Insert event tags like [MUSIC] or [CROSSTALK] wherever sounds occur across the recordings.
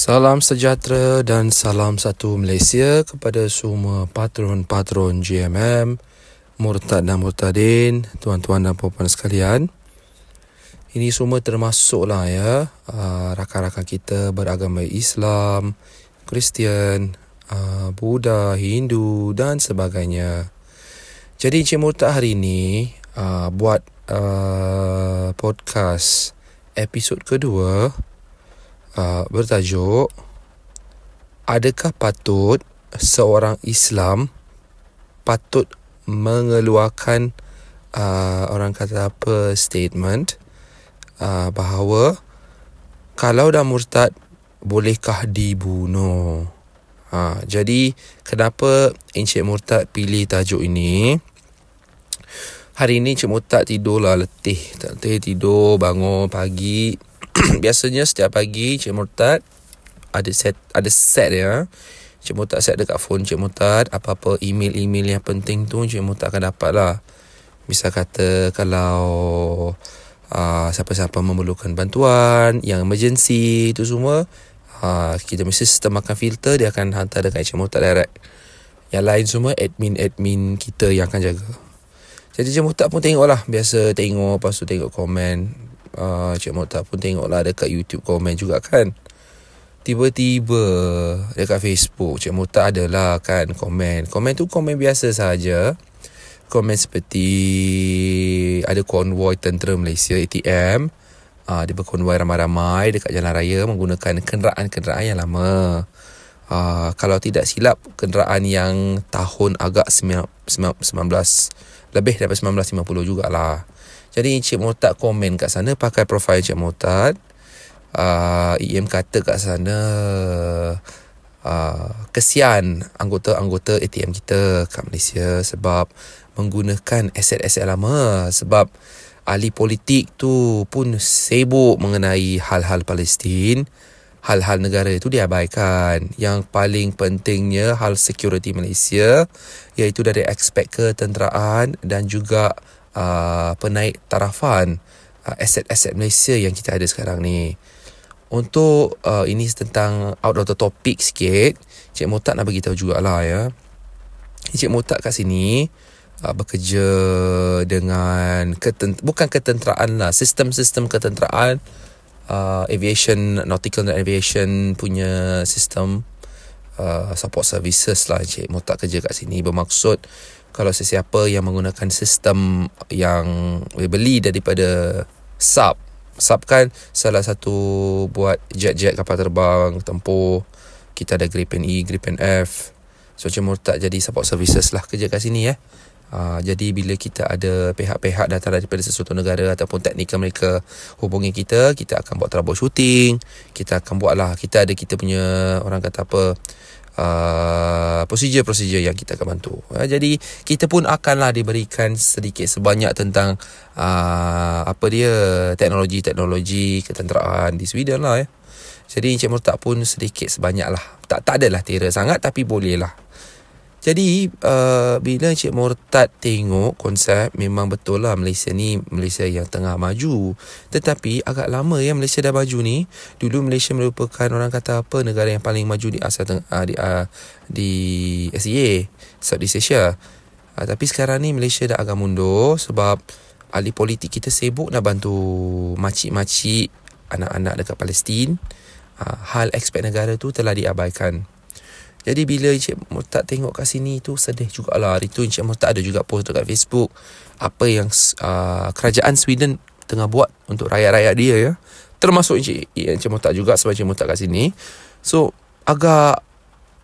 Salam sejahtera dan salam satu Malaysia kepada semua patron-patron GMM, murtad dan murtadin, tuan-tuan dan puan-puan sekalian. Ini semua termasuklah ya, ah, rakan-rakan kita beragama Islam, Kristian, ah, Buddha, Hindu dan sebagainya. Jadi Encik Murtad hari ini ah, buat podcast episod kedua uh, bertajuk adakah patut seorang Islam patut mengeluarkan uh, orang kata apa statement uh, bahawa kalau dah murtad bolehkah dibunuh ha, jadi kenapa Encik Murtad pilih tajuk ini hari ini Encik Murtad tidurlah letih tak tidur bangun pagi [CLEARS THROAT] biasanya setiap pagi Cik Murtad ada set ada set ya. Cik Murtad set dekat phone Cik Murtad apa-apa email-email yang penting tu Cik Murtad akan dapat lah. Bisa kata kalau uh, siapa-siapa memerlukan bantuan yang emergency itu semua uh, kita mesti sistem akan filter dia akan hantar dekat Cik Murtad direct. Yang lain semua admin-admin kita yang akan jaga. Jadi Cik Murtad pun tengok lah. Biasa tengok, lepas tu tengok komen uh, Cik Mokta pun tengoklah dekat YouTube komen juga kan Tiba-tiba dekat Facebook Cik Mokta adalah kan komen Komen tu komen biasa saja. Komen seperti ada konvoy tentera Malaysia ATM uh, ah, Dia berkonvoi ramai-ramai dekat jalan raya Menggunakan kenderaan-kenderaan yang lama Uh, kalau tidak silap kenderaan yang tahun agak 19, 19 lebih daripada 1950 jugalah. Jadi Encik Murtad komen kat sana pakai profil Encik Murtad. Uh, ah, EM kata kat sana uh, kesian anggota-anggota ATM kita kat Malaysia sebab menggunakan aset-aset lama sebab ahli politik tu pun sibuk mengenai hal-hal Palestin hal-hal negara itu diabaikan. Yang paling pentingnya hal security Malaysia iaitu dari aspek ketenteraan dan juga Uh, penaik tarafan uh, aset-aset Malaysia yang kita ada sekarang ni. Untuk uh, ini tentang out of the topic sikit, Cik Motak nak bagi tahu juga lah ya. Cik Motak kat sini uh, bekerja dengan keten- bukan ketenteraan lah, sistem-sistem ketenteraan uh, aviation, nautical dan aviation punya sistem uh, support services lah Cik Motak kerja kat sini. Bermaksud kalau sesiapa yang menggunakan sistem yang beli daripada sub sub kan salah satu buat jet-jet kapal terbang tempoh kita ada Gripen E Gripen F so macam murtad jadi support services lah kerja kat sini eh Uh, jadi bila kita ada pihak-pihak datang daripada sesuatu negara ataupun teknikal mereka hubungi kita, kita akan buat troubleshooting, kita akan buat lah kita ada kita punya orang kata apa uh, prosedur-prosedur uh, yang kita akan bantu. Uh, jadi kita pun akanlah diberikan sedikit sebanyak tentang uh, apa dia teknologi-teknologi ketenteraan di Sweden lah ya. Jadi Encik Murtad pun sedikit sebanyak lah. Tak, tak adalah tera sangat tapi boleh lah. Jadi uh, bila Cik Murtad tengok konsep memang betul lah Malaysia ni Malaysia yang tengah maju. Tetapi agak lama ya Malaysia dah maju ni. Dulu Malaysia merupakan orang kata apa negara yang paling maju di Asia uh, di uh, di SEA Southeast Asia. Uh, tapi sekarang ni Malaysia dah agak mundur sebab ahli politik kita sibuk nak bantu makcik-makcik anak-anak dekat Palestin. Uh, hal ekspek negara tu telah diabaikan. Jadi bila Encik Murtad tengok kat sini tu sedih juga lah Hari tu Encik Murtad ada juga post dekat Facebook. Apa yang uh, kerajaan Sweden tengah buat untuk rakyat-rakyat dia ya. Termasuk Encik, Encik Murtad juga sebab Encik Murtad kat sini. So agak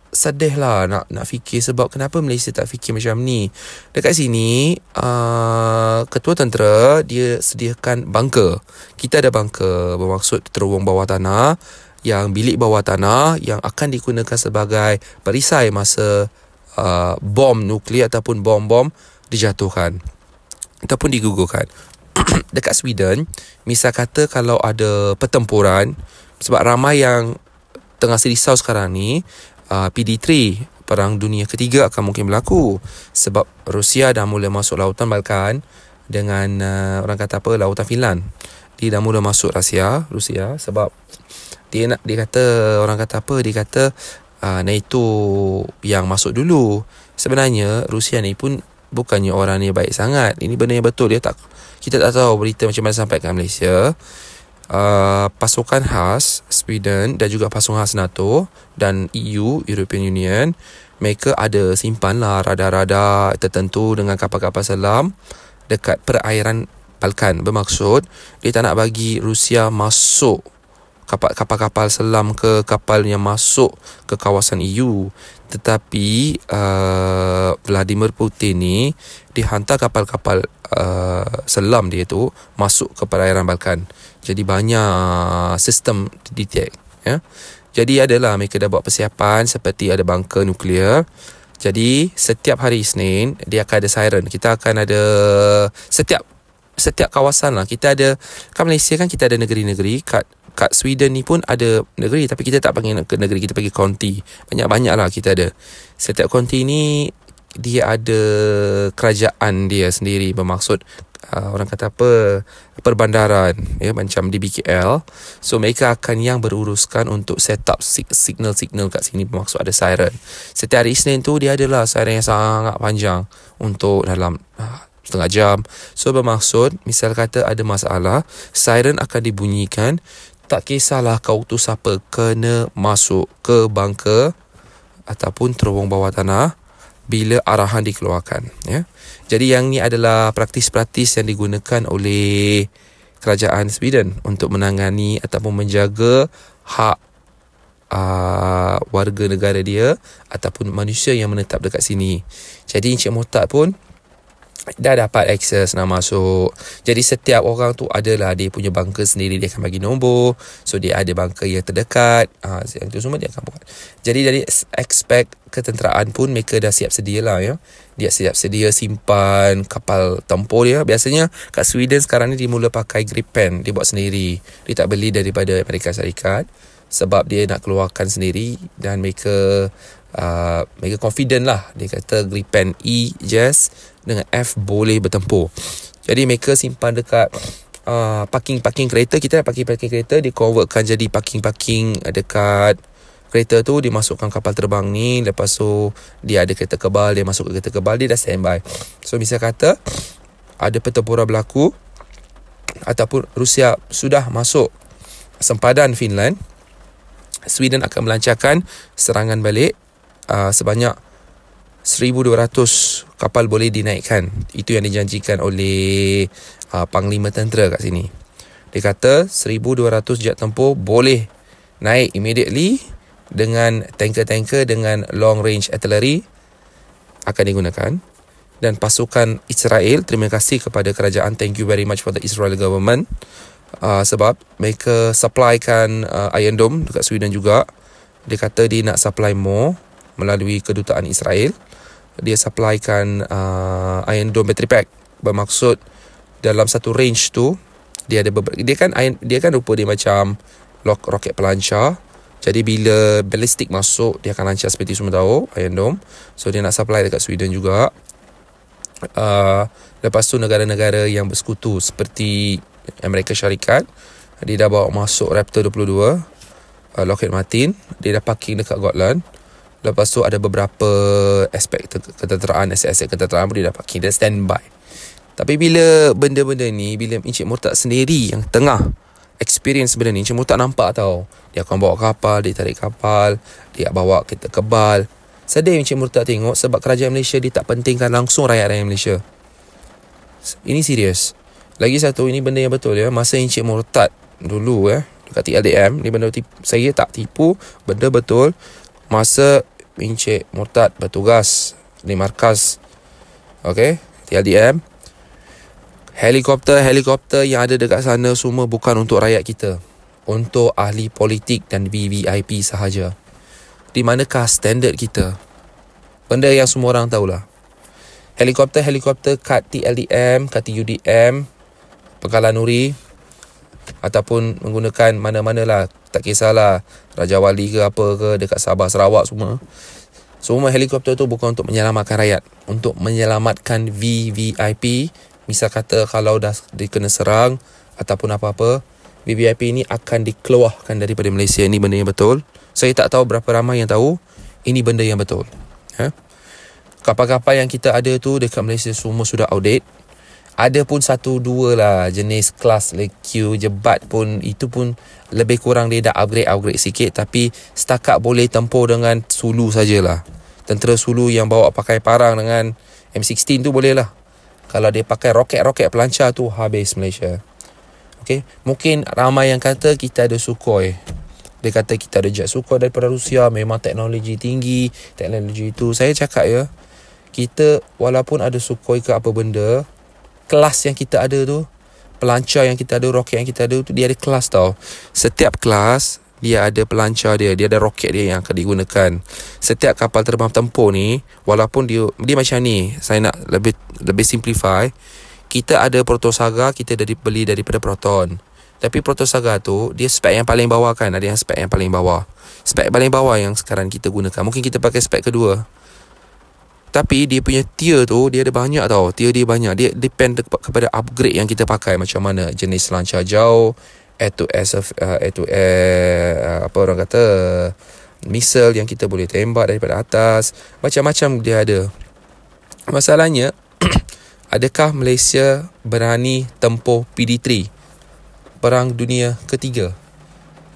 sedih lah nak, nak fikir sebab kenapa Malaysia tak fikir macam ni. Dekat sini uh, ketua tentera dia sediakan bunker. Kita ada bunker bermaksud terowong bawah tanah yang bilik bawah tanah yang akan digunakan sebagai perisai masa uh, bom nuklear ataupun bom-bom dijatuhkan ataupun digugurkan. [CLEARS THROAT] Dekat Sweden, misal kata kalau ada pertempuran sebab ramai yang tengah serisau sekarang ni uh, PD3 Perang Dunia Ketiga akan mungkin berlaku sebab Rusia dah mula masuk Lautan Balkan dengan uh, orang kata apa Lautan Finland. Dia dah mula masuk Rusia, Rusia sebab dia nak dia kata orang kata apa dia kata uh, NATO yang masuk dulu sebenarnya Rusia ni pun bukannya orang ni baik sangat ini benda yang betul dia tak kita tak tahu berita macam mana sampai ke Malaysia uh, pasukan khas Sweden dan juga pasukan khas NATO dan EU European Union mereka ada simpan lah radar-radar tertentu dengan kapal-kapal selam dekat perairan Balkan bermaksud dia tak nak bagi Rusia masuk kapal-kapal selam ke kapal yang masuk ke kawasan EU tetapi uh, Vladimir Putin ni dihantar kapal-kapal uh, selam dia tu masuk ke perairan Balkan jadi banyak sistem detect ya jadi adalah mereka dah buat persiapan seperti ada bunker nuklear jadi setiap hari Isnin dia akan ada siren kita akan ada setiap setiap kawasan lah kita ada kan Malaysia kan kita ada negeri-negeri kat kat Sweden ni pun ada negeri tapi kita tak panggil negeri kita panggil county banyak-banyak lah kita ada setiap county ni dia ada kerajaan dia sendiri bermaksud uh, orang kata apa perbandaran ya macam di BKL so mereka akan yang beruruskan untuk set up signal-signal kat sini bermaksud ada siren setiap hari Isnin tu dia adalah siren yang sangat panjang untuk dalam uh, setengah jam. So bermaksud misal kata ada masalah, siren akan dibunyikan tak kisahlah kau tu siapa kena masuk ke bangka ataupun terowong bawah tanah bila arahan dikeluarkan ya jadi yang ni adalah praktis-praktis yang digunakan oleh kerajaan Sweden untuk menangani ataupun menjaga hak uh, warga negara dia ataupun manusia yang menetap dekat sini jadi Encik Mutat pun dah dapat akses nak masuk jadi setiap orang tu adalah dia punya banker sendiri dia akan bagi nombor so dia ada banker yang terdekat ha, yang tu semua dia akan buat jadi dari expect ketenteraan pun mereka dah siap sedia lah ya dia siap sedia simpan kapal tempur dia biasanya kat Sweden sekarang ni dia mula pakai pen dia buat sendiri dia tak beli daripada Amerika Syarikat sebab dia nak keluarkan sendiri dan mereka Ah, mereka confident lah dia kata Gripen E Jazz dengan F boleh bertempur jadi mereka simpan dekat uh, parking-parking kereta kita parking-parking kereta dia convertkan jadi parking-parking dekat kereta tu dimasukkan kapal terbang ni lepas tu dia ada kereta kebal dia masuk ke kereta kebal dia dah standby so misal kata ada pertempuran berlaku ataupun Rusia sudah masuk sempadan Finland Sweden akan melancarkan serangan balik uh, sebanyak 1200 kapal boleh dinaikkan. Itu yang dijanjikan oleh uh, panglima tentera kat sini. Dia kata 1200 jet tempur boleh naik immediately dengan tanker-tanker dengan long range artillery akan digunakan dan pasukan Israel terima kasih kepada kerajaan thank you very much for the Israel government uh, sebab mereka supplykan uh, Iron Dome dekat Sweden juga dia kata dia nak supply more melalui kedutaan Israel dia supplykan uh, Iron Dome battery pack bermaksud dalam satu range tu dia ada beberapa, dia kan iron, dia kan rupa dia macam lock roket pelancar jadi bila balistik masuk dia akan lancar seperti semua tahu Iron Dome so dia nak supply dekat Sweden juga uh, lepas tu negara-negara yang bersekutu seperti Amerika Syarikat dia dah bawa masuk Raptor 22 uh, Lockheed Martin dia dah parking dekat Gotland Lepas tu ada beberapa aspek ketenteraan, aset-aset ketenteraan boleh dapat kira standby. Tapi bila benda-benda ni, bila Encik Murtad sendiri yang tengah experience benda ni, Encik Murtad nampak tau. Dia akan bawa kapal, dia tarik kapal, dia bawa kita kebal. Sedih Encik Murtad tengok sebab kerajaan Malaysia dia tak pentingkan langsung rakyat-rakyat Malaysia. Ini serius. Lagi satu, ini benda yang betul ya. Masa Encik Murtad dulu ya, dekat TLDM, ni benda tipu, saya tak tipu, benda betul masa Encik Murtad bertugas di markas okey TLDM helikopter-helikopter yang ada dekat sana semua bukan untuk rakyat kita untuk ahli politik dan VVIP sahaja di manakah standard kita benda yang semua orang tahulah helikopter-helikopter kad TLDM kad UDM Pekalan Nuri ataupun menggunakan mana-mana lah tak kisahlah Raja Wali ke apa ke dekat Sabah Sarawak semua semua helikopter tu bukan untuk menyelamatkan rakyat untuk menyelamatkan VVIP misal kata kalau dah dikena serang ataupun apa-apa VVIP ini akan dikeluarkan daripada Malaysia ini benda yang betul saya tak tahu berapa ramai yang tahu ini benda yang betul ha? kapal-kapal yang kita ada tu dekat Malaysia semua sudah audit ada pun satu dua lah jenis kelas like Q jebat pun itu pun lebih kurang dia dah upgrade upgrade sikit tapi setakat boleh tempur dengan sulu sajalah tentera sulu yang bawa pakai parang dengan M16 tu boleh lah kalau dia pakai roket-roket pelancar tu habis Malaysia Okay. Mungkin ramai yang kata kita ada Sukhoi Dia kata kita ada jet Sukhoi daripada Rusia Memang teknologi tinggi Teknologi itu Saya cakap ya Kita walaupun ada Sukhoi ke apa benda kelas yang kita ada tu pelancar yang kita ada roket yang kita ada tu dia ada kelas tau setiap kelas dia ada pelancar dia dia ada roket dia yang akan digunakan setiap kapal terbang tempur ni walaupun dia dia macam ni saya nak lebih lebih simplify kita ada protosaga kita dari beli daripada proton tapi protosaga tu dia spek yang paling bawah kan ada yang spek yang paling bawah spek paling bawah yang sekarang kita gunakan mungkin kita pakai spek kedua tapi dia punya tier tu dia ada banyak tau. Tier dia banyak. Dia depend kepada upgrade yang kita pakai macam mana. Jenis lancar jauh, air to air, uh, air to air uh, apa orang kata missile yang kita boleh tembak daripada atas. Macam-macam dia ada. Masalahnya [CLEARS THROAT] adakah Malaysia berani tempoh PD3? Perang Dunia Ketiga.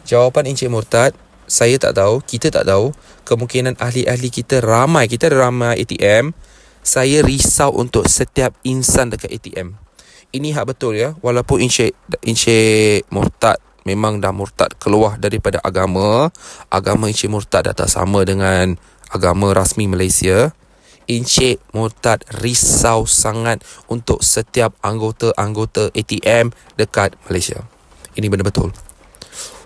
Jawapan Encik Murtad saya tak tahu, kita tak tahu, kemungkinan ahli-ahli kita ramai, kita ada ramai ATM, saya risau untuk setiap insan dekat ATM. Ini hak betul ya, walaupun Encik, Encik Murtad memang dah murtad keluar daripada agama, agama Encik Murtad dah tak sama dengan agama rasmi Malaysia, Encik Murtad risau sangat untuk setiap anggota-anggota ATM dekat Malaysia. Ini benar betul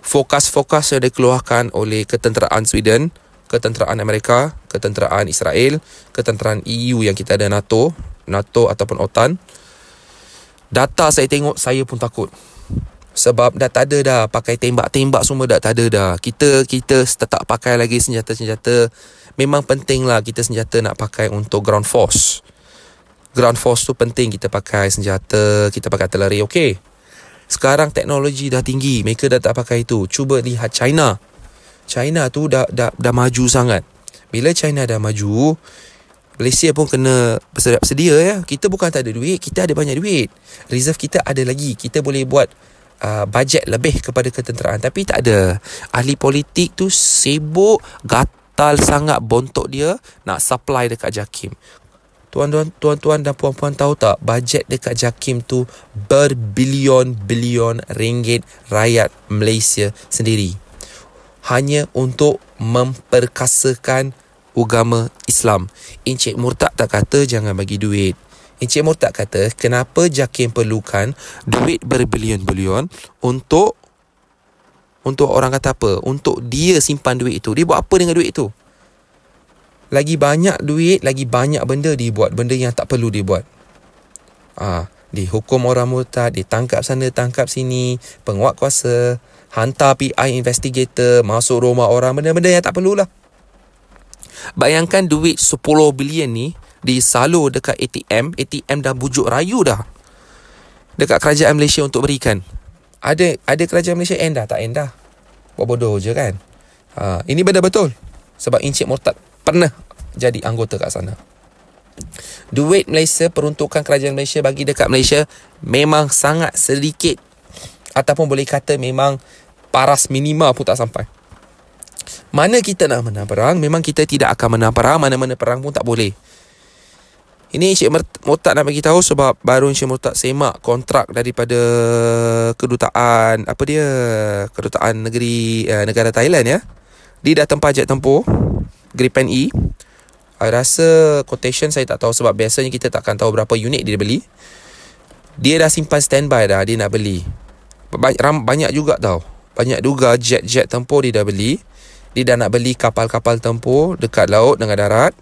fokus-fokus yang dikeluarkan oleh ketenteraan Sweden, ketenteraan Amerika, ketenteraan Israel, ketenteraan EU yang kita ada NATO, NATO ataupun OTAN. Data saya tengok saya pun takut. Sebab dah tak ada dah pakai tembak-tembak semua dah tak ada dah. Kita kita tetap pakai lagi senjata-senjata. Memang pentinglah kita senjata nak pakai untuk ground force. Ground force tu penting kita pakai senjata, kita pakai artillery okey. Sekarang teknologi dah tinggi, mereka dah tak pakai itu. Cuba lihat China. China tu dah dah dah maju sangat. Bila China dah maju, Malaysia pun kena bersedia, bersedia ya. Kita bukan tak ada duit, kita ada banyak duit. Reserve kita ada lagi. Kita boleh buat uh, bajet lebih kepada ketenteraan tapi tak ada. Ahli politik tu sibuk gatal sangat bontok dia nak supply dekat JAKIM. Tuan-tuan, tuan-tuan dan puan-puan tahu tak bajet dekat JAKIM tu berbilion-bilion ringgit rakyat Malaysia sendiri. Hanya untuk memperkasakan agama Islam. Encik Murtad tak kata jangan bagi duit. Encik Murtad kata kenapa JAKIM perlukan duit berbilion-bilion untuk untuk orang kata apa? Untuk dia simpan duit itu. Dia buat apa dengan duit itu? lagi banyak duit, lagi banyak benda dibuat. Benda yang tak perlu dibuat. Ah, dihukum orang murtad, ditangkap sana, tangkap sini, penguat kuasa, hantar PI investigator, masuk rumah orang, benda-benda yang tak perlulah. Bayangkan duit 10 bilion ni disalur dekat ATM, ATM dah bujuk rayu dah. Dekat kerajaan Malaysia untuk berikan. Ada ada kerajaan Malaysia endah tak endah. Buat bodoh je kan. Ha, ini benda betul. Sebab Encik Murtad pernah jadi anggota kat sana. Duit Malaysia, peruntukan kerajaan Malaysia bagi dekat Malaysia memang sangat sedikit ataupun boleh kata memang paras minima pun tak sampai. Mana kita nak menang perang, memang kita tidak akan menang perang, mana-mana perang pun tak boleh. Ini Encik Murtad nak bagi tahu sebab baru Encik Murtad semak kontrak daripada kedutaan apa dia kedutaan negeri eh, negara Thailand ya. Dia dah tempah jet tempur Gripen E. I rasa quotation saya tak tahu sebab biasanya kita tak akan tahu berapa unit dia beli. Dia dah simpan standby dah, dia nak beli. Banyak, banyak juga tau. Banyak juga jet-jet tempur dia dah beli. Dia dah nak beli kapal-kapal tempur dekat laut dengan darat.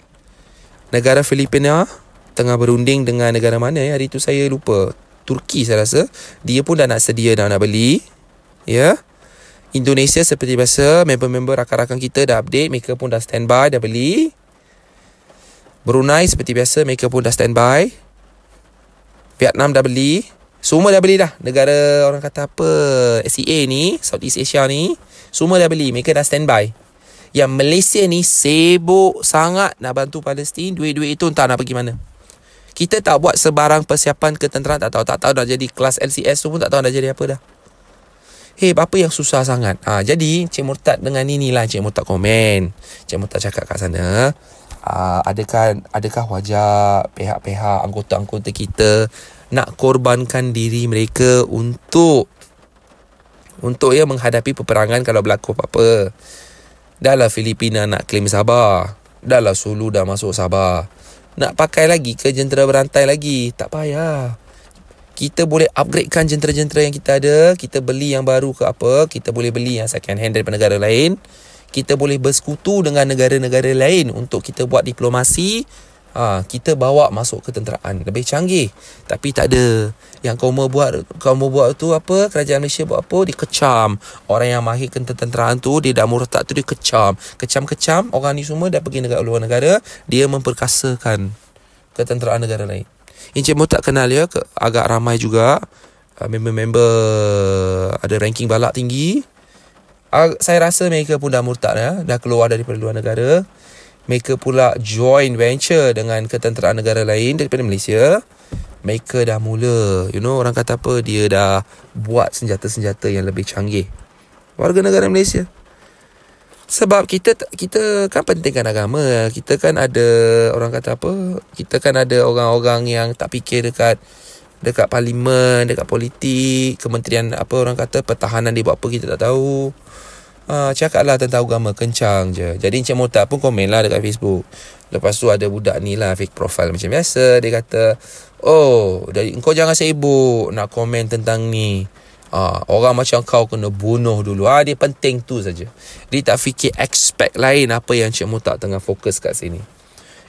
Negara Filipina tengah berunding dengan negara mana ya. Hari tu saya lupa. Turki saya rasa. Dia pun dah nak sedia dah nak beli. Ya. Yeah. Indonesia seperti biasa Member-member rakan-rakan kita dah update Mereka pun dah standby dah beli Brunei seperti biasa Mereka pun dah standby Vietnam dah beli Semua dah beli dah Negara orang kata apa SEA ni Southeast Asia ni Semua dah beli Mereka dah standby Yang Malaysia ni sibuk sangat Nak bantu Palestin Duit-duit itu entah nak pergi mana kita tak buat sebarang persiapan ketenteraan tak tahu tak tahu dah jadi kelas LCS tu pun tak tahu dah jadi apa dah. Hei, apa yang susah sangat? Ha, jadi, Cik Murtad dengan ni lah Cik Murtad komen. Cik Murtad cakap kat sana. Ah, adakah, adakah wajah pihak-pihak anggota-anggota kita nak korbankan diri mereka untuk untuk ya menghadapi peperangan kalau berlaku apa-apa. Dahlah Filipina nak klaim Sabah. Dahlah Sulu dah masuk Sabah. Nak pakai lagi ke jentera berantai lagi? Tak payah kita boleh upgradekan jentera-jentera yang kita ada, kita beli yang baru ke apa, kita boleh beli yang second hand daripada negara lain. Kita boleh bersekutu dengan negara-negara lain untuk kita buat diplomasi. Ha, kita bawa masuk ke tenteraan lebih canggih tapi tak ada yang kau mau buat kau mau buat tu apa kerajaan Malaysia buat apa dikecam orang yang mahir ke tenteraan tu dia dah murtad tu dikecam kecam-kecam orang ni semua dah pergi negara luar negara dia memperkasakan ketenteraan negara lain Encik Mo tak kenal ya Agak ramai juga ah, Member-member ah, Ada ranking balak tinggi ah, Saya rasa mereka pun dah murtad ya Dah keluar daripada luar negara Mereka pula join venture Dengan ketenteraan negara lain Daripada Malaysia Mereka dah mula You know orang kata apa Dia dah buat senjata-senjata yang lebih canggih Warga negara Malaysia sebab kita kita kan pentingkan agama kita kan ada orang kata apa kita kan ada orang-orang yang tak fikir dekat dekat parlimen dekat politik kementerian apa orang kata pertahanan dia buat apa kita tak tahu Uh, cakaplah tentang agama kencang je Jadi Encik Murtad pun komen lah dekat Facebook Lepas tu ada budak ni lah Fake profile macam biasa Dia kata Oh jadi, Engkau jangan sibuk Nak komen tentang ni Ha, orang macam kau kena bunuh dulu. Ha, dia penting tu saja. Dia tak fikir aspek lain apa yang Encik Mutat tengah fokus kat sini.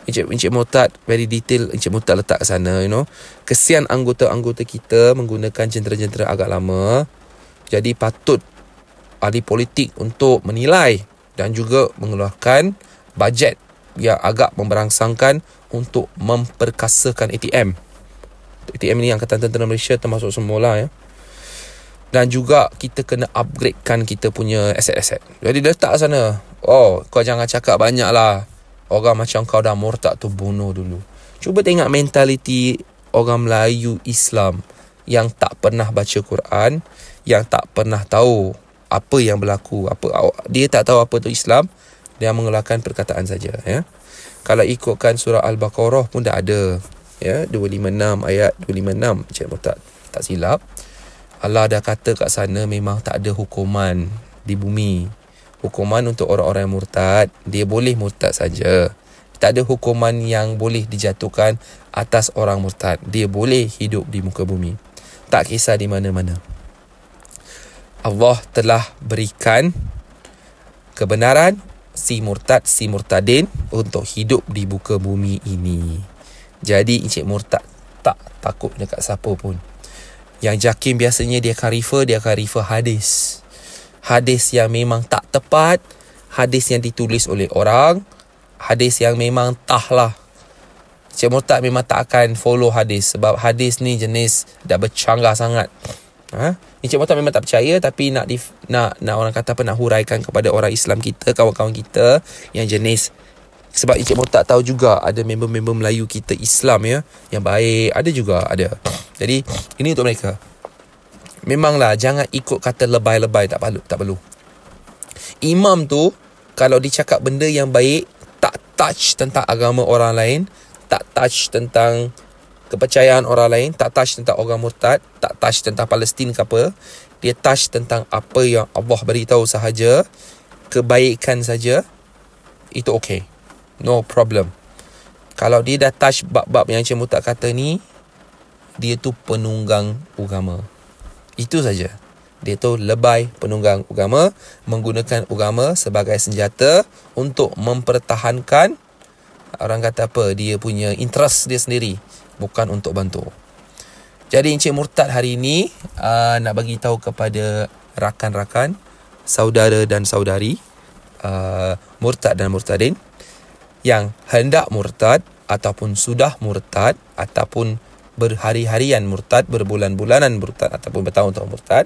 Encik, Encik Mutat, very detail Encik Mutat letak kat sana, you know. Kesian anggota-anggota kita menggunakan jentera-jentera agak lama. Jadi patut ahli politik untuk menilai dan juga mengeluarkan bajet yang agak memberangsangkan untuk memperkasakan ATM. ATM ni yang Angkatan Tentera Malaysia termasuk semula ya dan juga kita kena upgradekan kita punya aset-aset. Jadi letak sana. Oh, kau jangan cakap banyak lah. Orang macam kau dah murtad tu bunuh dulu. Cuba tengok mentaliti orang Melayu Islam yang tak pernah baca Quran, yang tak pernah tahu apa yang berlaku. Apa Dia tak tahu apa tu Islam, dia mengeluarkan perkataan saja. Ya. Kalau ikutkan surah Al-Baqarah pun dah ada. Ya, 256 ayat 256. Cik Murtad tak silap. Allah dah kata kat sana memang tak ada hukuman di bumi. Hukuman untuk orang-orang yang murtad, dia boleh murtad saja. Tak ada hukuman yang boleh dijatuhkan atas orang murtad. Dia boleh hidup di muka bumi. Tak kisah di mana-mana. Allah telah berikan kebenaran si murtad, si murtadin untuk hidup di muka bumi ini. Jadi Encik Murtad tak takut dekat siapa pun. Yang Jakim biasanya dia akan refer, dia akan refer hadis. Hadis yang memang tak tepat. Hadis yang ditulis oleh orang. Hadis yang memang tahlah. Cik Murtad memang tak akan follow hadis. Sebab hadis ni jenis dah bercanggah sangat. Ha? Encik Murtad memang tak percaya tapi nak dif, nak nak orang kata apa nak huraikan kepada orang Islam kita, kawan-kawan kita yang jenis sebab Encik Murtad tahu juga ada member-member Melayu kita Islam ya yang baik, ada juga ada. Jadi ini untuk mereka. Memanglah jangan ikut kata lebay-lebay tak perlu, tak perlu. Imam tu kalau dicakap benda yang baik tak touch tentang agama orang lain, tak touch tentang kepercayaan orang lain, tak touch tentang orang murtad, tak touch tentang Palestin ke apa, dia touch tentang apa yang Allah beritahu sahaja, kebaikan saja, itu okay. No problem. Kalau dia dah touch bab-bab yang Cik Mutak kata ni, dia tu penunggang agama. Itu saja. Dia tu lebay penunggang agama menggunakan agama sebagai senjata untuk mempertahankan orang kata apa dia punya interest dia sendiri bukan untuk bantu. Jadi Encik Murtad hari ini uh, nak bagi tahu kepada rakan-rakan, saudara dan saudari uh, Murtad dan Murtadin yang hendak murtad ataupun sudah murtad ataupun berhari-harian murtad, berbulan-bulanan murtad ataupun bertahun-tahun murtad,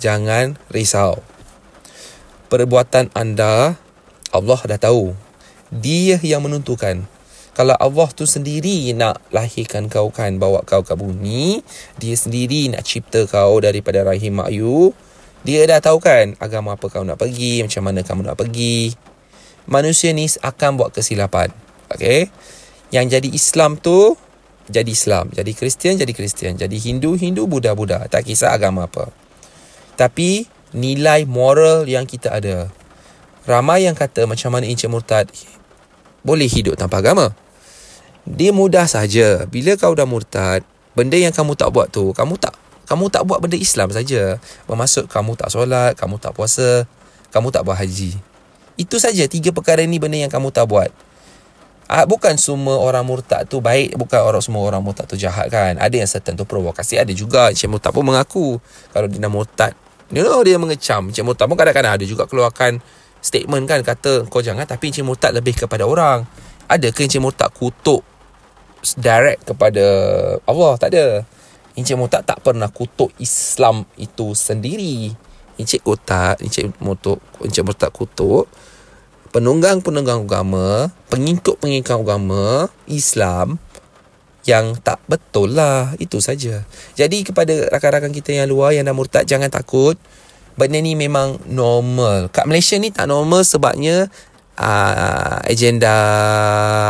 jangan risau. Perbuatan anda, Allah dah tahu. Dia yang menentukan. Kalau Allah tu sendiri nak lahirkan kau kan, bawa kau ke bumi, dia sendiri nak cipta kau daripada rahim mak you, dia dah tahu kan agama apa kau nak pergi, macam mana kamu nak pergi. Manusia ni akan buat kesilapan. Okay? Yang jadi Islam tu, jadi Islam, jadi Kristian, jadi Kristian, jadi Hindu, Hindu, Buddha, Buddha, tak kisah agama apa. Tapi nilai moral yang kita ada. Ramai yang kata macam mana Encik Murtad boleh hidup tanpa agama. Dia mudah saja. Bila kau dah murtad, benda yang kamu tak buat tu, kamu tak kamu tak buat benda Islam saja. Bermaksud kamu tak solat, kamu tak puasa, kamu tak buat haji. Itu saja tiga perkara ni benda yang kamu tak buat. Uh, bukan semua orang murtad tu baik, bukan orang semua orang murtad tu jahat kan. Ada yang setan tu provokasi, ada juga Encik Murtad pun mengaku kalau dia nak murtad. You know, dia mengecam. Encik Murtad pun kadang-kadang ada juga keluarkan statement kan, kata kau jangan tapi Encik Murtad lebih kepada orang. Ada ke Encik Murtad kutuk direct kepada Allah? Tak ada. Encik Murtad tak pernah kutuk Islam itu sendiri. Encik Murtad, Encik Murtad, Encik Murtad kutuk penunggang-penunggang agama, pengikut-pengikut agama Islam yang tak betul lah. Itu saja. Jadi kepada rakan-rakan kita yang luar yang dah murtad, jangan takut. Benda ni memang normal. Kat Malaysia ni tak normal sebabnya aa, ah, agenda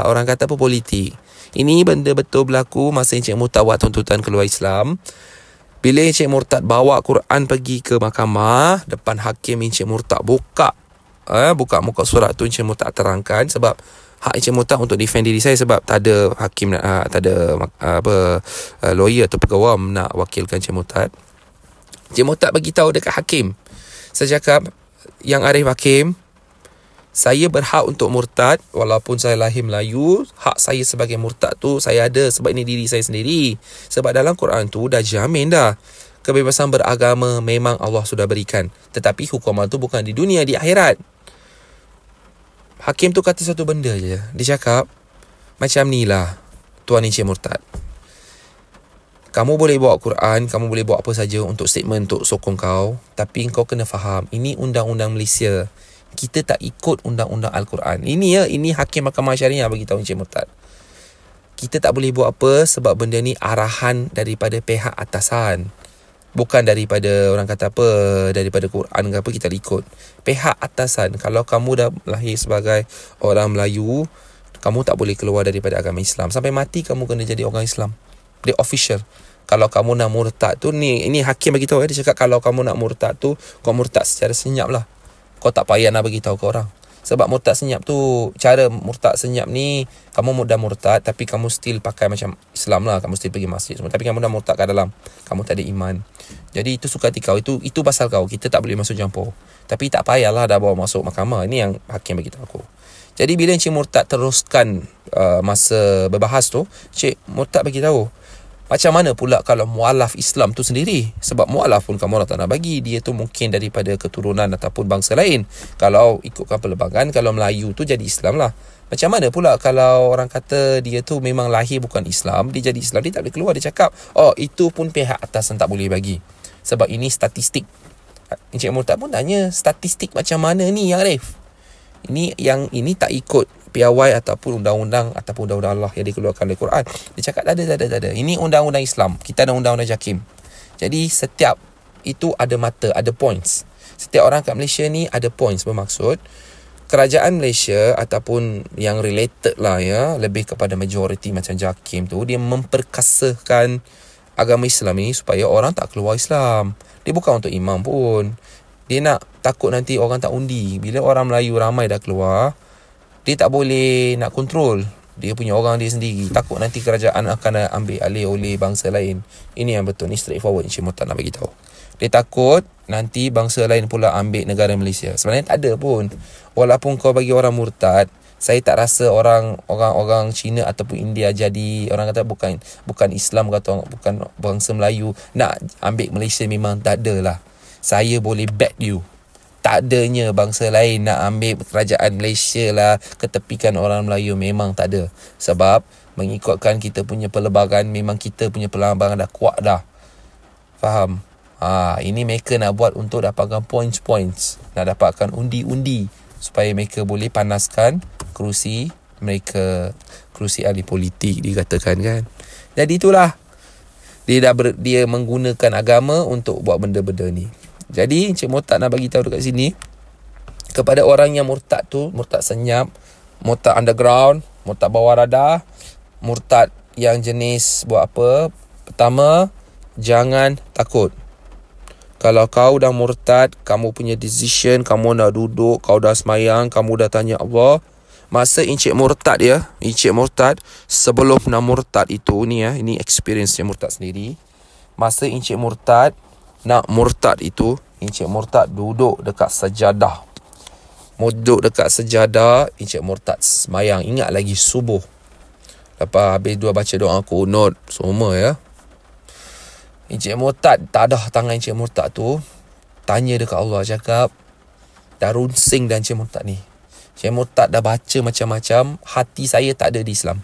orang kata apa politik. Ini benda betul berlaku masa Encik Murtad buat tuntutan keluar Islam. Bila Encik Murtad bawa Quran pergi ke mahkamah, depan hakim Encik Murtad buka eh, buka muka surat tu Encik Murtad terangkan sebab hak Encik Murtad untuk defend diri saya sebab tak ada hakim uh, tak ada uh, apa uh, lawyer atau pegawam nak wakilkan Encik Murtad Encik Murtad bagi tahu dekat hakim saya cakap yang arif hakim saya berhak untuk murtad walaupun saya lahir Melayu hak saya sebagai murtad tu saya ada sebab ini diri saya sendiri sebab dalam Quran tu dah jamin dah kebebasan beragama memang Allah sudah berikan. Tetapi hukuman tu bukan di dunia, di akhirat. Hakim tu kata satu benda je. Dia cakap, macam ni lah Tuan Encik Murtad. Kamu boleh bawa Quran, kamu boleh bawa apa saja untuk statement untuk sokong kau. Tapi kau kena faham, ini undang-undang Malaysia. Kita tak ikut undang-undang Al-Quran. Ini ya, ini Hakim Mahkamah Syariah bagi tahu Encik Murtad. Kita tak boleh buat apa sebab benda ni arahan daripada pihak atasan bukan daripada orang kata apa daripada Quran ke apa kita ikut pihak atasan kalau kamu dah lahir sebagai orang Melayu kamu tak boleh keluar daripada agama Islam sampai mati kamu kena jadi orang Islam the official kalau kamu nak murtad tu ni ini hakim bagi tahu ya, dia cakap kalau kamu nak murtad tu kau murtad secara senyap lah kau tak payah nak bagi tahu ke orang sebab murtad senyap tu Cara murtad senyap ni Kamu dah murtad Tapi kamu still pakai macam Islam lah Kamu still pergi masjid semua Tapi kamu dah murtad kat dalam Kamu tak ada iman Jadi itu suka hati kau Itu itu pasal kau Kita tak boleh masuk campur Tapi tak payahlah Dah bawa masuk mahkamah Ini yang hakim bagi aku Jadi bila Encik Murtad teruskan uh, Masa berbahas tu Encik Murtad bagi tahu macam mana pula kalau mualaf Islam tu sendiri? Sebab mualaf pun kamu orang tak nak bagi. Dia tu mungkin daripada keturunan ataupun bangsa lain. Kalau ikutkan pelebangan, kalau Melayu tu jadi Islam lah. Macam mana pula kalau orang kata dia tu memang lahir bukan Islam, dia jadi Islam, dia tak boleh keluar. Dia cakap, oh itu pun pihak atas yang tak boleh bagi. Sebab ini statistik. Encik Murtad pun tanya, statistik macam mana ni yang Arif? Ini yang ini tak ikut piawai ataupun undang-undang ataupun undang-undang Allah yang dikeluarkan oleh Quran. Dia cakap tak ada, tak ada, tak ada. Ini undang-undang Islam. Kita ada undang-undang jakim. Jadi setiap itu ada mata, ada points. Setiap orang kat Malaysia ni ada points bermaksud kerajaan Malaysia ataupun yang related lah ya lebih kepada majoriti macam Jakim tu dia memperkasakan agama Islam ni supaya orang tak keluar Islam. Dia bukan untuk imam pun. Dia nak takut nanti orang tak undi. Bila orang Melayu ramai dah keluar, dia tak boleh nak kontrol dia punya orang dia sendiri takut nanti kerajaan akan ambil alih oleh bangsa lain ini yang betul Ini straight forward Encik Mota nak bagi dia takut nanti bangsa lain pula ambil negara Malaysia sebenarnya tak ada pun walaupun kau bagi orang murtad saya tak rasa orang orang orang Cina ataupun India jadi orang kata bukan bukan Islam kata bukan bangsa Melayu nak ambil Malaysia memang tak ada lah saya boleh bet you tak adanya bangsa lain nak ambil kerajaan Malaysia lah ketepikan orang Melayu memang tak ada sebab mengikutkan kita punya pelbagai memang kita punya pelbagai dah kuat dah faham ha ini mereka nak buat untuk dapatkan points points nak dapatkan undi-undi supaya mereka boleh panaskan kerusi mereka kerusi ahli politik dikatakan kan jadi itulah dia dah ber, dia menggunakan agama untuk buat benda-benda ni jadi Encik Murtad nak bagi tahu dekat sini kepada orang yang murtad tu, murtad senyap, murtad underground, murtad bawah radar, murtad yang jenis buat apa? Pertama, jangan takut. Kalau kau dah murtad, kamu punya decision, kamu dah duduk, kau dah semayang, kamu dah tanya Allah. Masa Encik Murtad ya, Encik Murtad sebelum nak murtad itu ni ya, ini experience yang murtad sendiri. Masa Encik Murtad, nak murtad itu Encik Murtad duduk dekat sejadah Duduk dekat sejadah Encik Murtad semayang Ingat lagi subuh Lepas habis dua baca doa aku kunut Semua ya Encik Murtad tadah tangan Encik Murtad tu Tanya dekat Allah cakap Dah runsing dan Encik Murtad ni Encik Murtad dah baca macam-macam Hati saya tak ada di Islam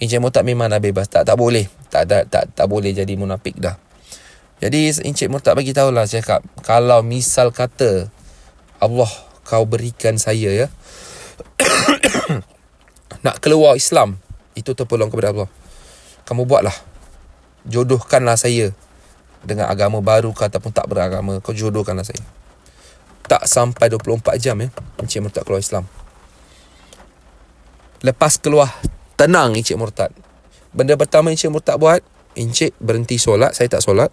Encik Murtad memang dah bebas Tak tak boleh Tak, tak, tak, tak boleh jadi munafik dah jadi Encik Murtad bagi tahulah saya cakap kalau misal kata Allah kau berikan saya ya [COUGHS] nak keluar Islam itu terpulang kepada Allah. Kamu buatlah. Jodohkanlah saya dengan agama baru ke ataupun tak beragama kau jodohkanlah saya. Tak sampai 24 jam ya Encik Murtad keluar Islam. Lepas keluar tenang Encik Murtad. Benda pertama Encik Murtad buat Encik berhenti solat Saya tak solat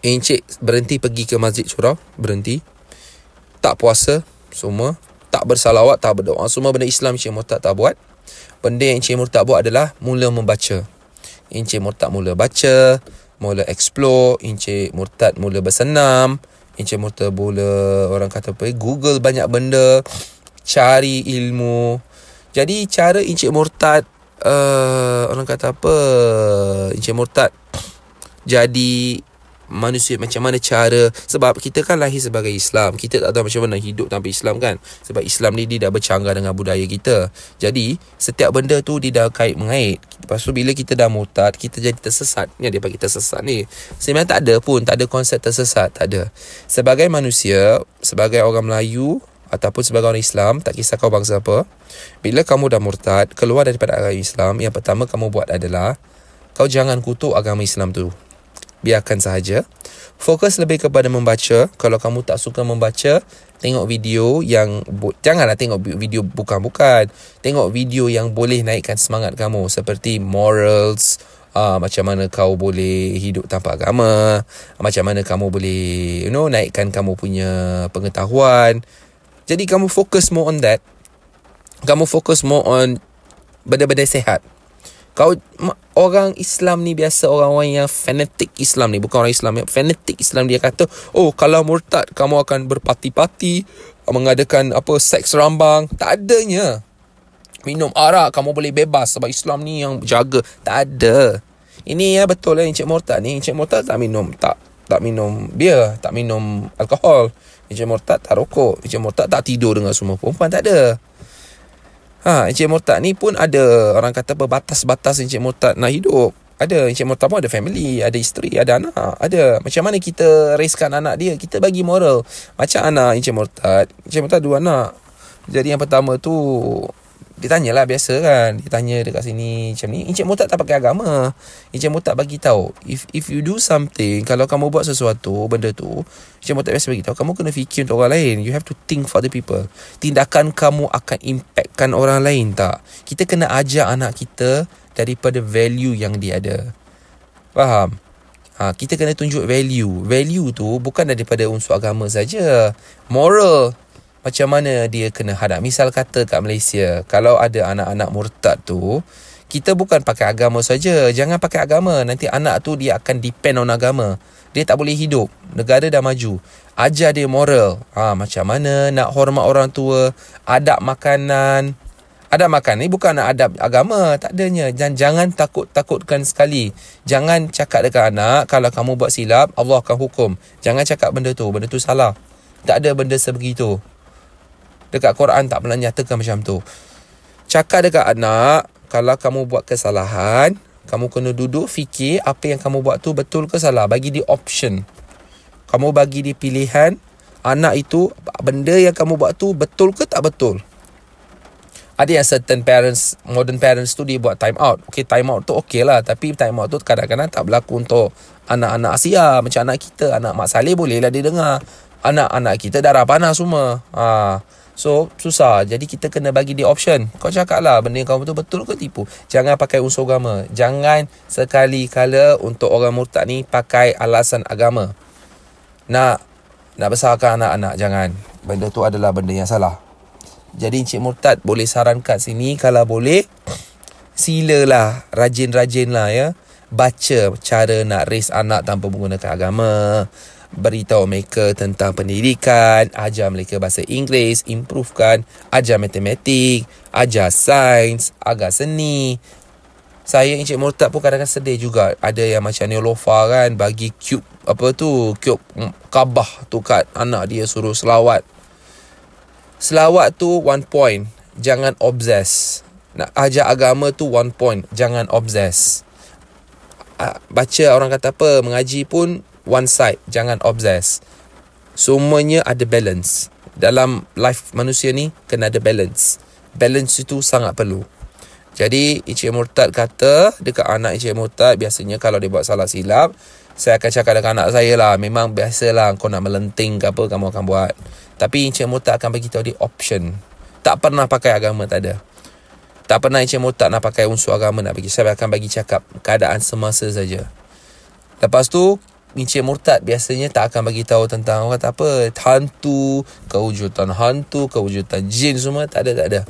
Encik berhenti pergi ke masjid surau Berhenti Tak puasa Semua Tak bersalawat Tak berdoa Semua benda Islam Encik Murtad tak buat Benda yang Encik Murtad buat adalah Mula membaca Encik Murtad mula baca Mula explore Encik Murtad mula bersenam Encik Murtad mula Orang kata apa Google banyak benda Cari ilmu Jadi cara Encik Murtad uh, Orang kata apa Encik Murtad Jadi manusia macam mana cara sebab kita kan lahir sebagai Islam kita tak tahu macam mana hidup tanpa Islam kan sebab Islam ni dia dah bercanggah dengan budaya kita jadi setiap benda tu dia dah kait mengait lepas tu bila kita dah mutat kita jadi tersesat ni dia bagi tersesat ni sebenarnya tak ada pun tak ada konsep tersesat tak ada sebagai manusia sebagai orang Melayu ataupun sebagai orang Islam tak kisah kau bangsa apa bila kamu dah murtad keluar daripada agama Islam yang pertama kamu buat adalah kau jangan kutuk agama Islam tu biarkan sahaja. Fokus lebih kepada membaca. Kalau kamu tak suka membaca, tengok video yang janganlah tengok video bukan-bukan. Tengok video yang boleh naikkan semangat kamu seperti morals, uh, macam mana kau boleh hidup tanpa agama, macam mana kamu boleh you know naikkan kamu punya pengetahuan. Jadi kamu fokus more on that. Kamu fokus more on benda-benda sehat kau orang Islam ni biasa orang-orang yang fanatik Islam ni bukan orang Islam ya fanatik Islam dia kata oh kalau murtad kamu akan berpati-pati mengadakan apa seks rambang tak adanya minum arak kamu boleh bebas sebab Islam ni yang jaga tak ada ini ya betul lah Encik Murtad ni Encik Murtad tak minum tak tak minum bia tak minum alkohol Encik Murtad tak rokok Encik Murtad tak tidur dengan semua perempuan tak ada Ha, Encik Murtad ni pun ada orang kata berbatas-batas Encik Murtad nak hidup. Ada Encik Murtad pun ada family, ada isteri, ada anak. Ada. Macam mana kita raisekan anak dia? Kita bagi moral. Macam anak Encik Murtad. Encik Murtad dua anak. Jadi yang pertama tu dia tanyalah biasa kan dia tanya dekat sini macam ni Encik Mutak tak pakai agama Encik Mutak bagi tahu if if you do something kalau kamu buat sesuatu benda tu Encik Mutak biasa bagi tahu kamu kena fikir untuk orang lain you have to think for the people tindakan kamu akan impactkan orang lain tak kita kena ajar anak kita daripada value yang dia ada faham Ha, kita kena tunjuk value. Value tu bukan daripada unsur agama saja. Moral macam mana dia kena hadap. Misal kata kat Malaysia, kalau ada anak-anak murtad tu, kita bukan pakai agama saja. Jangan pakai agama. Nanti anak tu dia akan depend on agama. Dia tak boleh hidup. Negara dah maju. Ajar dia moral. Ha, macam mana nak hormat orang tua. Adab makanan. ada makan ni bukan nak adab agama. Tak adanya. Dan jangan takut-takutkan sekali. Jangan cakap dekat anak. Kalau kamu buat silap, Allah akan hukum. Jangan cakap benda tu. Benda tu salah. Tak ada benda sebegitu dekat Quran tak pernah nyatakan macam tu. Cakap dekat anak, kalau kamu buat kesalahan, kamu kena duduk fikir apa yang kamu buat tu betul ke salah. Bagi dia option. Kamu bagi dia pilihan, anak itu benda yang kamu buat tu betul ke tak betul. Ada yang certain parents, modern parents tu dia buat time out. Okay, time out tu okey lah. Tapi time out tu kadang-kadang tak berlaku untuk anak-anak Asia. Macam anak kita, anak Mak Saleh boleh lah dia dengar. Anak-anak kita darah panas semua. Haa. So susah Jadi kita kena bagi dia option Kau cakap lah Benda yang kau betul betul ke tipu Jangan pakai unsur agama Jangan sekali-kala Untuk orang murtad ni Pakai alasan agama Nak Nak besarkan anak-anak Jangan Benda tu adalah benda yang salah Jadi Encik Murtad Boleh sarankan sini Kalau boleh Silalah Rajin-rajin lah ya Baca cara nak raise anak Tanpa menggunakan agama beritahu mereka tentang pendidikan, ajar mereka bahasa Inggeris, improvekan, ajar matematik, ajar sains, agar seni. Saya Encik Murtad pun kadang-kadang sedih juga. Ada yang macam Neolofa kan bagi cube apa tu, cube mm, kabah tu kat anak dia suruh selawat. Selawat tu one point. Jangan obses. Nak ajar agama tu one point. Jangan obses. Ah, baca orang kata apa, mengaji pun one side jangan obsess semuanya ada balance dalam life manusia ni kena ada balance balance itu sangat perlu jadi Encik Murtad kata dekat anak Encik Murtad biasanya kalau dia buat salah silap saya akan cakap dengan anak saya lah memang biasalah kau nak melenting ke apa kamu akan buat tapi Encik Murtad akan bagi tahu dia option tak pernah pakai agama tak ada tak pernah Encik Murtad nak pakai unsur agama nak bagi saya akan bagi cakap keadaan semasa saja Lepas tu Mincik murtad biasanya tak akan bagi tahu tentang orang kata apa hantu, kewujudan hantu, kewujudan jin semua tak ada tak ada.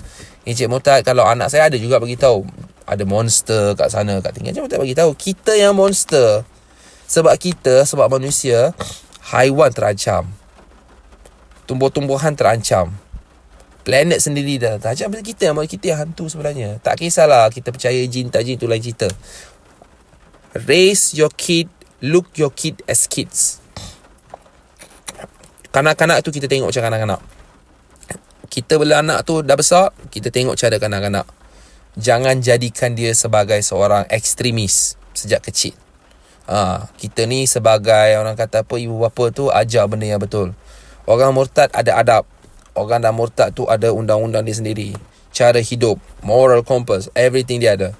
Mincik murtad kalau anak saya ada juga bagi tahu ada monster kat sana kat tinggal macam tak bagi tahu kita yang monster. Sebab kita sebab manusia haiwan terancam. Tumbuh-tumbuhan terancam. Planet sendiri dah terancam pasal kita yang kita yang hantu sebenarnya. Tak kisahlah kita percaya jin tak jin tu lain cerita. Raise your kid look your kid as kids. Kanak-kanak tu kita tengok macam kanak-kanak. Kita bila anak tu dah besar, kita tengok cara kanak-kanak. Jangan jadikan dia sebagai seorang ekstremis sejak kecil. Ha, kita ni sebagai orang kata apa, ibu bapa tu ajar benda yang betul. Orang murtad ada adab. Orang dah murtad tu ada undang-undang dia sendiri. Cara hidup, moral compass, everything dia ada.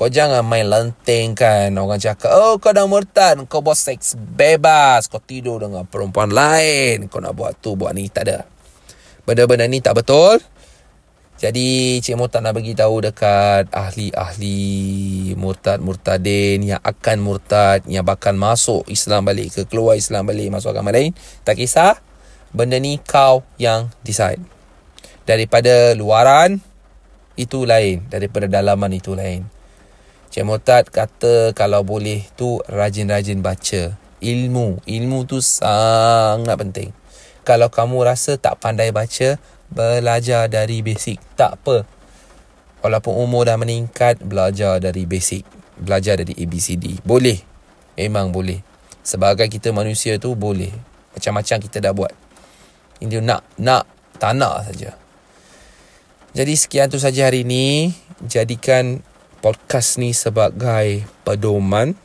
Kau jangan main lenting kan. Orang cakap, oh kau dah murtad. Kau buat seks bebas. Kau tidur dengan perempuan lain. Kau nak buat tu, buat ni. Tak ada. Benda-benda ni tak betul. Jadi, Cik Murtad nak bagi tahu dekat ahli-ahli murtad-murtadin yang akan murtad, yang bakal masuk Islam balik ke keluar Islam balik, masuk agama lain. Tak kisah. Benda ni kau yang decide. Daripada luaran, itu lain. Daripada dalaman, itu lain. Cik Murtad kata kalau boleh tu rajin-rajin baca. Ilmu. Ilmu tu sangat penting. Kalau kamu rasa tak pandai baca, belajar dari basic. Tak apa. Walaupun umur dah meningkat, belajar dari basic. Belajar dari ABCD. Boleh. Memang boleh. Sebagai kita manusia tu boleh. Macam-macam kita dah buat. Ini nak, nak, tak nak saja. Jadi sekian tu saja hari ini. Jadikan podcast ni sebagai pedoman.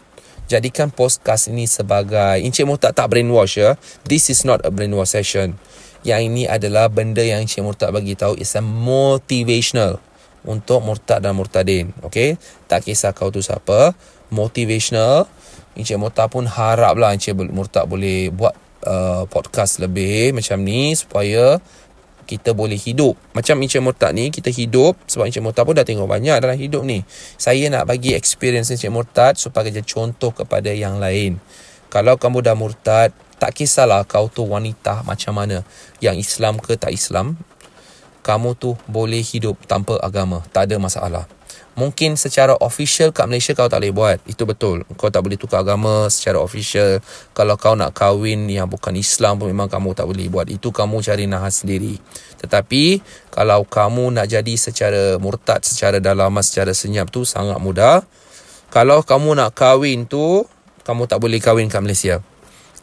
Jadikan podcast ini sebagai Encik Murtad tak brainwash ya. This is not a brainwash session. Yang ini adalah benda yang Encik Murtad bagi tahu is a motivational untuk Murtad dan Murtadin. Okay? Tak kisah kau tu siapa. Motivational. Encik Murtad pun haraplah lah Encik Murtad boleh buat uh, podcast lebih macam ni supaya kita boleh hidup. Macam Encik Murtad ni, kita hidup sebab Encik Murtad pun dah tengok banyak dalam hidup ni. Saya nak bagi experience Encik Murtad supaya jadi contoh kepada yang lain. Kalau kamu dah murtad, tak kisahlah kau tu wanita macam mana. Yang Islam ke tak Islam, kamu tu boleh hidup tanpa agama. Tak ada masalah mungkin secara official kat Malaysia kau tak boleh buat. Itu betul. Kau tak boleh tukar agama secara official. Kalau kau nak kahwin yang bukan Islam pun memang kamu tak boleh buat. Itu kamu cari nahas sendiri. Tetapi kalau kamu nak jadi secara murtad, secara dalaman, secara senyap tu sangat mudah. Kalau kamu nak kahwin tu, kamu tak boleh kahwin kat Malaysia.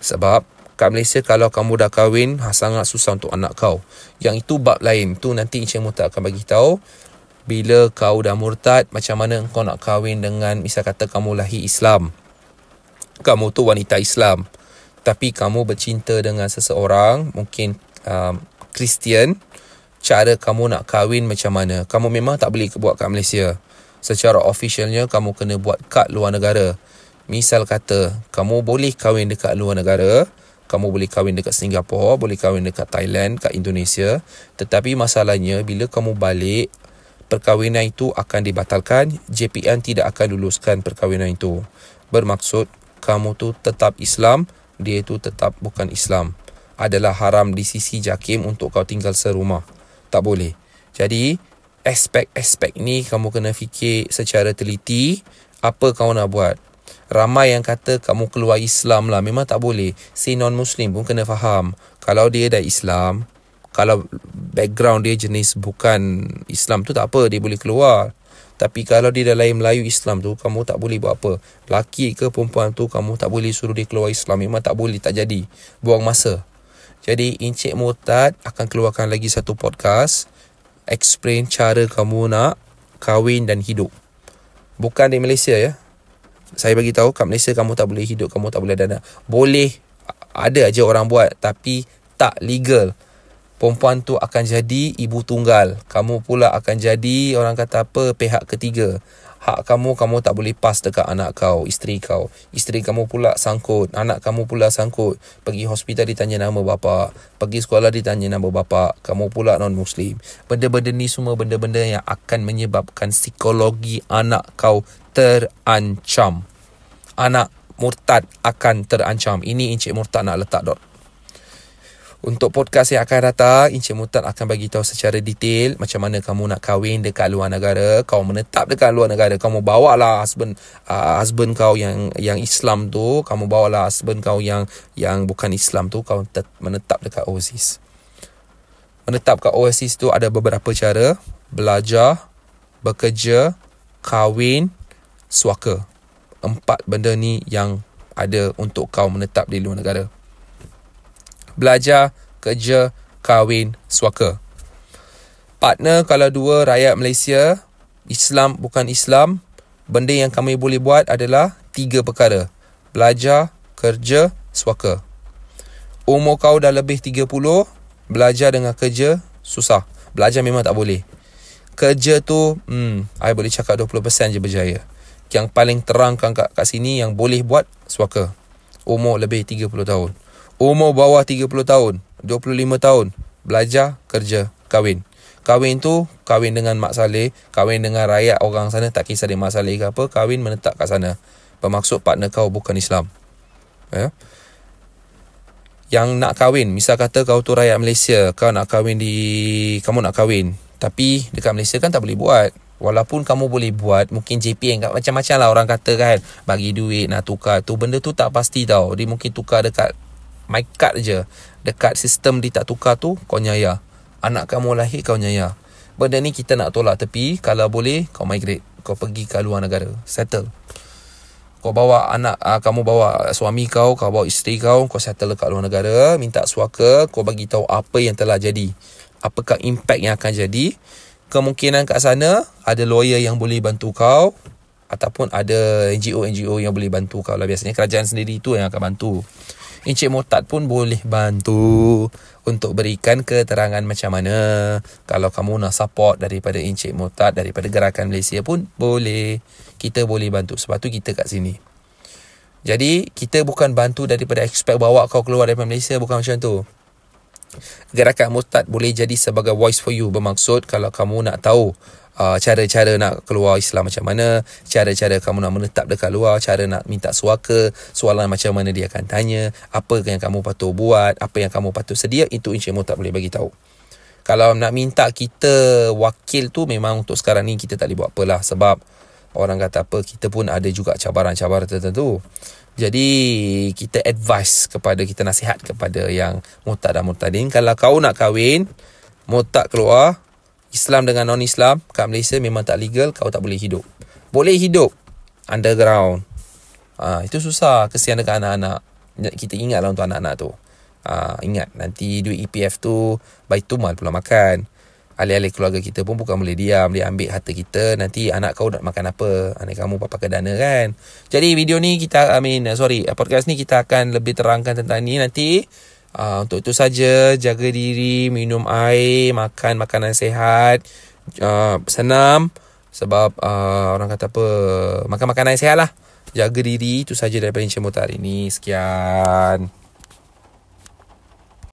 Sebab kat Malaysia kalau kamu dah kahwin, sangat susah untuk anak kau. Yang itu bab lain. tu nanti Encik Muta akan bagi tahu bila kau dah murtad macam mana kau nak kahwin dengan misal kata kamu lahir Islam kamu tu wanita Islam tapi kamu bercinta dengan seseorang mungkin um, Christian cara kamu nak kahwin macam mana kamu memang tak boleh buat kat Malaysia secara officialnya kamu kena buat kat luar negara misal kata kamu boleh kahwin dekat luar negara kamu boleh kahwin dekat Singapura, boleh kahwin dekat Thailand, dekat Indonesia. Tetapi masalahnya bila kamu balik, perkahwinan itu akan dibatalkan, JPN tidak akan luluskan perkahwinan itu. Bermaksud, kamu tu tetap Islam, dia tu tetap bukan Islam. Adalah haram di sisi JAKIM untuk kau tinggal serumah. Tak boleh. Jadi, aspek-aspek ni kamu kena fikir secara teliti apa kau nak buat. Ramai yang kata kamu keluar Islam lah. Memang tak boleh. Si non-Muslim pun kena faham. Kalau dia dah Islam, kalau background dia jenis bukan Islam tu tak apa dia boleh keluar tapi kalau dia dah lain Melayu Islam tu kamu tak boleh buat apa laki ke perempuan tu kamu tak boleh suruh dia keluar Islam memang tak boleh tak jadi buang masa jadi Encik Murtad akan keluarkan lagi satu podcast explain cara kamu nak kahwin dan hidup bukan di Malaysia ya saya bagi tahu kat Malaysia kamu tak boleh hidup kamu tak boleh dana boleh ada aja orang buat tapi tak legal perempuan tu akan jadi ibu tunggal. Kamu pula akan jadi orang kata apa pihak ketiga. Hak kamu kamu tak boleh pas dekat anak kau, isteri kau. Isteri kamu pula sangkut, anak kamu pula sangkut. Pergi hospital ditanya nama bapa, pergi sekolah ditanya nama bapa, kamu pula non muslim. Benda-benda ni semua benda-benda yang akan menyebabkan psikologi anak kau terancam. Anak murtad akan terancam. Ini Encik Murtad nak letak dot untuk podcast yang akan datang Encik Mutan akan bagi tahu secara detail macam mana kamu nak kahwin dekat luar negara kau menetap dekat luar negara kamu bawa lah husband uh, husband kau yang yang Islam tu kamu bawa lah husband kau yang yang bukan Islam tu kau te- menetap dekat overseas menetap kat overseas tu ada beberapa cara belajar bekerja kahwin suaka empat benda ni yang ada untuk kau menetap di luar negara belajar, kerja, kahwin, suaka. Partner kalau dua rakyat Malaysia, Islam bukan Islam, benda yang kami boleh buat adalah tiga perkara. Belajar, kerja, suaka. Umur kau dah lebih 30, belajar dengan kerja susah. Belajar memang tak boleh. Kerja tu, hmm, I boleh cakap 20% je berjaya. Yang paling terang kat, kat sini, yang boleh buat suaka. Umur lebih 30 tahun umur bawah 30 tahun, 25 tahun, belajar, kerja, kahwin. Kahwin tu, kahwin dengan Mak Saleh, kahwin dengan rakyat orang sana, tak kisah dia Mak Saleh ke apa, kahwin menetap kat sana. Bermaksud partner kau bukan Islam. Ya? Yeah. Yang nak kahwin, misal kata kau tu rakyat Malaysia, kau nak kahwin di, kamu nak kahwin. Tapi dekat Malaysia kan tak boleh buat. Walaupun kamu boleh buat Mungkin JPN Macam-macam lah orang kata kan Bagi duit nak tukar tu Benda tu tak pasti tau Dia mungkin tukar dekat My card je Dekat sistem dia tak tukar tu Kau nyaya Anak kamu lahir kau nyaya Benda ni kita nak tolak Tapi kalau boleh kau migrate Kau pergi ke luar negara Settle kau bawa anak uh, kamu bawa suami kau kau bawa isteri kau kau settle ke luar negara minta suaka kau bagi tahu apa yang telah jadi apakah impact yang akan jadi kemungkinan kat sana ada lawyer yang boleh bantu kau ataupun ada NGO NGO yang boleh bantu kau lah biasanya kerajaan sendiri tu yang akan bantu Encik Motat pun boleh bantu untuk berikan keterangan macam mana. Kalau kamu nak support daripada Encik Motat, daripada Gerakan Malaysia pun boleh. Kita boleh bantu. Sebab tu kita kat sini. Jadi, kita bukan bantu daripada expect bawa kau keluar dari Malaysia. Bukan macam tu. Gerakan Motat boleh jadi sebagai voice for you. Bermaksud kalau kamu nak tahu uh, cara-cara nak keluar Islam macam mana, cara-cara kamu nak menetap dekat luar, cara nak minta suaka, soalan macam mana dia akan tanya, apa yang kamu patut buat, apa yang kamu patut sedia, itu Encik Mo tak boleh bagi tahu. Kalau nak minta kita wakil tu memang untuk sekarang ni kita tak boleh buat apalah sebab orang kata apa kita pun ada juga cabaran-cabaran tertentu. Jadi kita advice kepada kita nasihat kepada yang mutak dan mutadin kalau kau nak kahwin mutak keluar Islam dengan non-Islam kat Malaysia memang tak legal kau tak boleh hidup boleh hidup underground ha, itu susah kesian dekat anak-anak kita ingatlah untuk anak-anak tu ha, ingat nanti duit EPF tu baik tu mal pula makan Ahli-ahli keluarga kita pun bukan boleh diam Dia ambil harta kita Nanti anak kau nak makan apa Anak kamu papa ke dana kan Jadi video ni kita I mean sorry Podcast ni kita akan lebih terangkan tentang ni nanti Uh, untuk itu saja, jaga diri, minum air, makan makanan sehat, uh, senam. Sebab uh, orang kata apa, makan makanan sehat lah. Jaga diri, itu saja daripada Encik Mutar ini. Sekian.